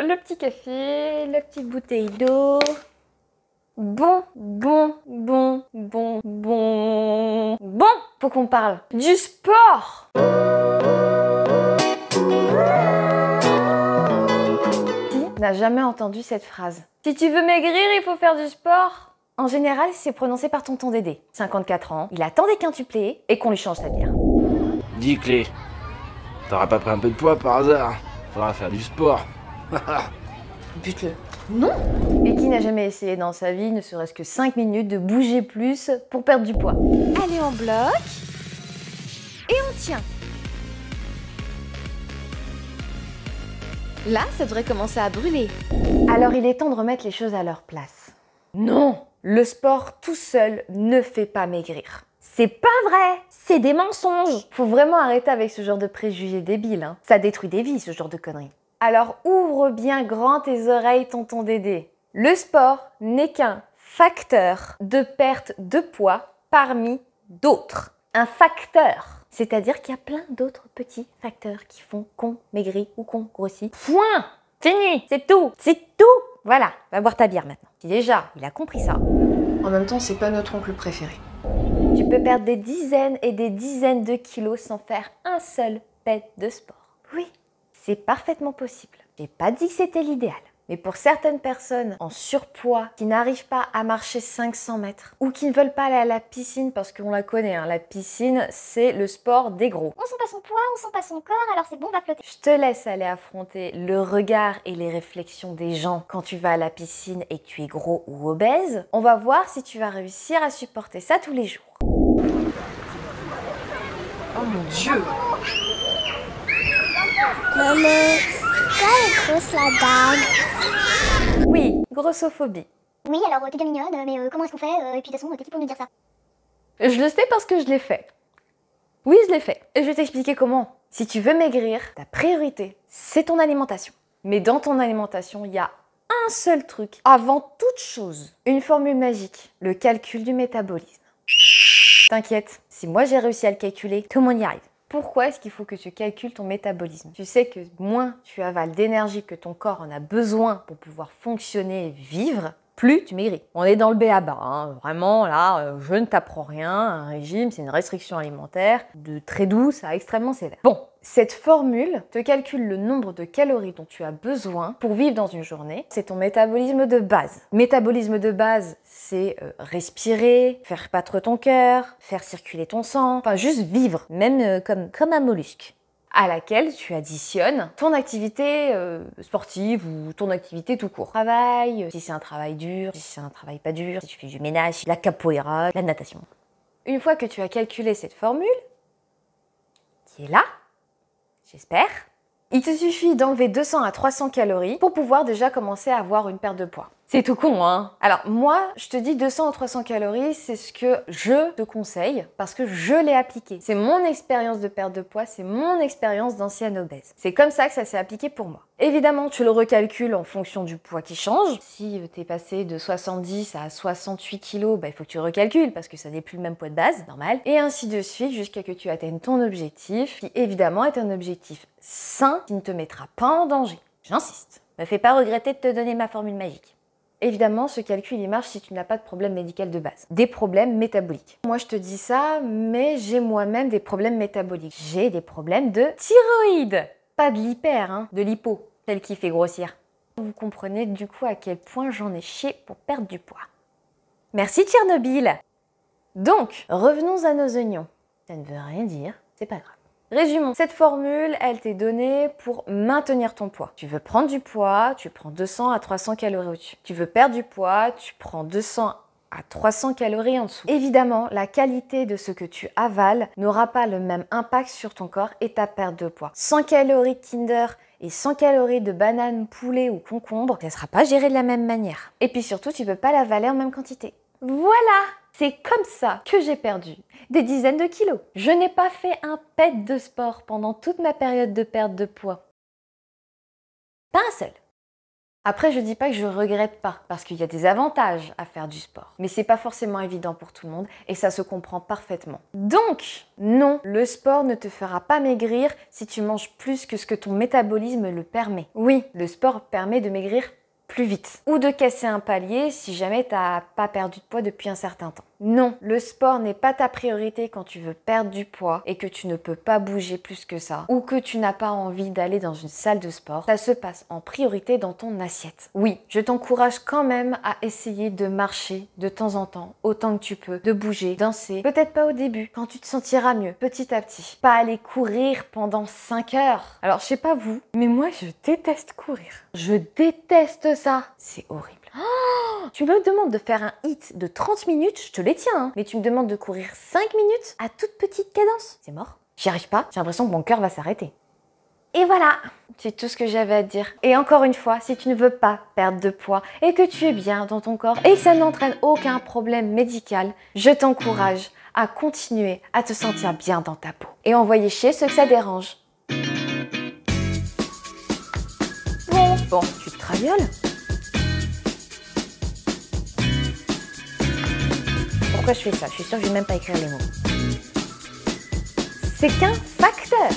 le petit café, la petite bouteille d'eau. Bon, bon, bon, bon, bon, bon, pour qu'on parle du sport. Qui n'a jamais entendu cette phrase Si tu veux maigrir, il faut faire du sport. En général, c'est prononcé par ton tonton Dédé, 54 ans, il qu'un des quintuplés et qu'on lui change sa bière. Dis clé, t'auras pas pris un peu de poids par hasard Faudra faire du sport. Bute-le. Non Et qui n'a jamais essayé dans sa vie, ne serait-ce que 5 minutes, de bouger plus pour perdre du poids Allez, on bloque. Et on tient. Là, ça devrait commencer à brûler. Alors il est temps de remettre les choses à leur place. Non Le sport tout seul ne fait pas maigrir. C'est pas vrai C'est des mensonges Faut vraiment arrêter avec ce genre de préjugés débiles. Hein. Ça détruit des vies, ce genre de conneries. Alors ouvre bien grand tes oreilles, tonton Dédé. Le sport n'est qu'un facteur de perte de poids parmi d'autres. Un facteur. C'est-à-dire qu'il y a plein d'autres petits facteurs qui font qu'on maigrit ou qu'on grossit. Point Fini C'est tout C'est tout Voilà, va boire ta bière maintenant. Déjà, il a compris ça. En même temps, c'est pas notre oncle préféré. Tu peux perdre des dizaines et des dizaines de kilos sans faire un seul pet de sport. Oui, c'est parfaitement possible. J'ai pas dit que c'était l'idéal. Mais pour certaines personnes en surpoids qui n'arrivent pas à marcher 500 mètres ou qui ne veulent pas aller à la piscine parce qu'on la connaît, hein, la piscine c'est le sport des gros. On sent pas son poids, on sent pas son corps, alors c'est bon, on va flotter. Je te laisse aller affronter le regard et les réflexions des gens quand tu vas à la piscine et que tu es gros ou obèse. On va voir si tu vas réussir à supporter ça tous les jours. Oh mon dieu Maman, est grosse la Oui, grossophobie. Oui, alors euh, t'es bien mignonne, euh, mais euh, comment est-ce qu'on fait Et puis de toute façon, t'es qui pour nous dire ça Je le sais parce que je l'ai fait. Oui, je l'ai fait. Et je vais t'expliquer comment. Si tu veux maigrir, ta priorité, c'est ton alimentation. Mais dans ton alimentation, il y a un seul truc, avant toute chose, une formule magique, le calcul du métabolisme. T'inquiète, si moi j'ai réussi à le calculer, tout le monde y arrive pourquoi est-ce qu'il faut que tu calcules ton métabolisme Tu sais que moins tu avales d'énergie que ton corps en a besoin pour pouvoir fonctionner et vivre, plus tu maigris. On est dans le à hein. vraiment là, euh, je ne t'apprends rien, un régime, c'est une restriction alimentaire de très douce à extrêmement sévère. Bon, cette formule te calcule le nombre de calories dont tu as besoin pour vivre dans une journée. C'est ton métabolisme de base. Métabolisme de base, c'est euh, respirer, faire battre ton cœur, faire circuler ton sang, enfin juste vivre, même euh, comme, comme un mollusque à laquelle tu additionnes ton activité euh, sportive ou ton activité tout court. Travail, euh, si c'est un travail dur, si c'est un travail pas dur, si tu fais du ménage, la capoeira, la natation. Une fois que tu as calculé cette formule, qui est là, j'espère, il te suffit d'enlever 200 à 300 calories pour pouvoir déjà commencer à avoir une perte de poids. C'est tout con, hein Alors moi, je te dis 200 ou 300 calories, c'est ce que je te conseille parce que je l'ai appliqué. C'est mon expérience de perte de poids, c'est mon expérience d'ancienne obèse. C'est comme ça que ça s'est appliqué pour moi. Évidemment, tu le recalcules en fonction du poids qui change. Si t'es passé de 70 à 68 kilos, bah, il faut que tu recalcules parce que ça n'est plus le même poids de base, normal. Et ainsi de suite jusqu'à que tu atteignes ton objectif, qui évidemment est un objectif sain qui ne te mettra pas en danger. J'insiste. Me fais pas regretter de te donner ma formule magique. Évidemment, ce calcul, il marche si tu n'as pas de problème médical de base. Des problèmes métaboliques. Moi, je te dis ça, mais j'ai moi-même des problèmes métaboliques. J'ai des problèmes de thyroïde. Pas de l'hyper, hein, de l'hypo, celle qui fait grossir. Vous comprenez du coup à quel point j'en ai chié pour perdre du poids. Merci Tchernobyl Donc, revenons à nos oignons. Ça ne veut rien dire, c'est pas grave. Résumons, cette formule, elle t'est donnée pour maintenir ton poids. Tu veux prendre du poids, tu prends 200 à 300 calories au-dessus. Tu veux perdre du poids, tu prends 200 à 300 calories en dessous. Évidemment, la qualité de ce que tu avales n'aura pas le même impact sur ton corps et ta perte de poids. 100 calories Kinder et 100 calories de banane, poulet ou concombre, ça ne sera pas géré de la même manière. Et puis surtout, tu ne peux pas l'avaler en même quantité. Voilà c'est comme ça que j'ai perdu des dizaines de kilos. Je n'ai pas fait un pet de sport pendant toute ma période de perte de poids. Pas un seul. Après, je dis pas que je regrette pas, parce qu'il y a des avantages à faire du sport. Mais c'est pas forcément évident pour tout le monde, et ça se comprend parfaitement. Donc, non, le sport ne te fera pas maigrir si tu manges plus que ce que ton métabolisme le permet. Oui, le sport permet de maigrir plus vite. Ou de casser un palier si jamais t'as pas perdu de poids depuis un certain temps. Non, le sport n'est pas ta priorité quand tu veux perdre du poids et que tu ne peux pas bouger plus que ça ou que tu n'as pas envie d'aller dans une salle de sport. Ça se passe en priorité dans ton assiette. Oui, je t'encourage quand même à essayer de marcher de temps en temps, autant que tu peux, de bouger, danser. Peut-être pas au début, quand tu te sentiras mieux, petit à petit. Pas aller courir pendant 5 heures. Alors je sais pas vous, mais moi je déteste courir. Je déteste ça. C'est horrible. Tu me demandes de faire un hit de 30 minutes, je te les tiens, hein. mais tu me demandes de courir 5 minutes à toute petite cadence. C'est mort. J'y arrive pas, j'ai l'impression que mon cœur va s'arrêter. Et voilà, c'est tout ce que j'avais à dire. Et encore une fois, si tu ne veux pas perdre de poids et que tu es bien dans ton corps et que ça n'entraîne aucun problème médical, je t'encourage à continuer à te sentir bien dans ta peau et envoyer chez ceux que ça dérange. Bon, tu te travailles je fais ça Je suis sûre que je vais même pas écrire les mots. C'est qu'un facteur.